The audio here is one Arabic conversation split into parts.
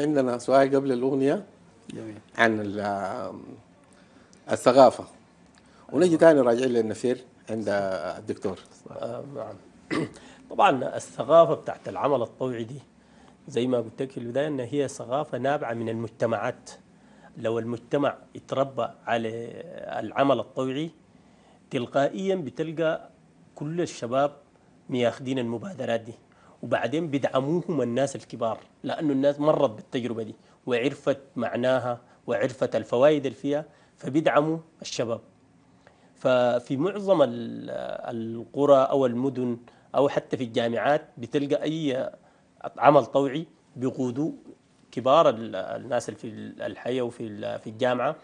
عندنا سؤال قبل الأغنية عن الثقافة ونجي أيوة. تاني راجعين للنفير عند الدكتور آه، نعم طبعا الثقافة بتاعت العمل الطوعي دي زي ما قلت لك في البداية إن هي ثقافة نابعة من المجتمعات لو المجتمع اتربى على العمل الطوعي تلقائيا بتلقى كل الشباب مياخدين المبادرات دي وبعدين بيدعموهم الناس الكبار لأنه الناس مرت بالتجربة دي وعرفت معناها وعرفت الفوائد اللي فيها فبيدعموا الشباب ففي معظم القرى أو المدن أو حتى في الجامعات بتلقى أي عمل طوعي بيقودوا كبار الناس في الحي وفي في الجامعة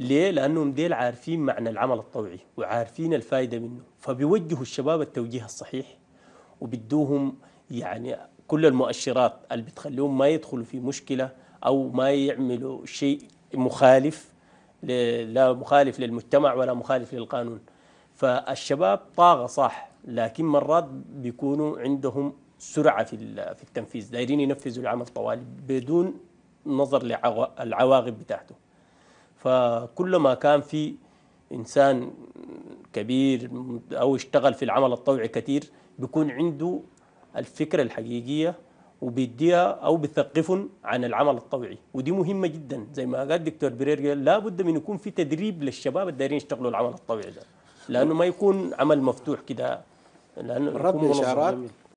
ليه؟ لأنهم ديل عارفين معنى العمل الطوعي وعارفين الفائدة منه فبيوجهوا الشباب التوجيه الصحيح وبدوهم يعني كل المؤشرات اللي بتخليهم ما يدخلوا في مشكلة أو ما يعملوا شيء مخالف لا مخالف للمجتمع ولا مخالف للقانون فالشباب طاغة صح لكن مرات بيكونوا عندهم سرعة في في التنفيذ دايرين ينفذوا العمل طوال بدون نظر للعواقب بتاعته فكلما كان في إنسان كبير او اشتغل في العمل الطوعي كثير بيكون عنده الفكره الحقيقيه وبيديها او بيثقفهم عن العمل الطوعي ودي مهمه جدا زي ما قال الدكتور برير قال لابد من يكون في تدريب للشباب الدارين يشتغلوا العمل الطوعي ده لانه ما يكون عمل مفتوح كده لانه رد اشارات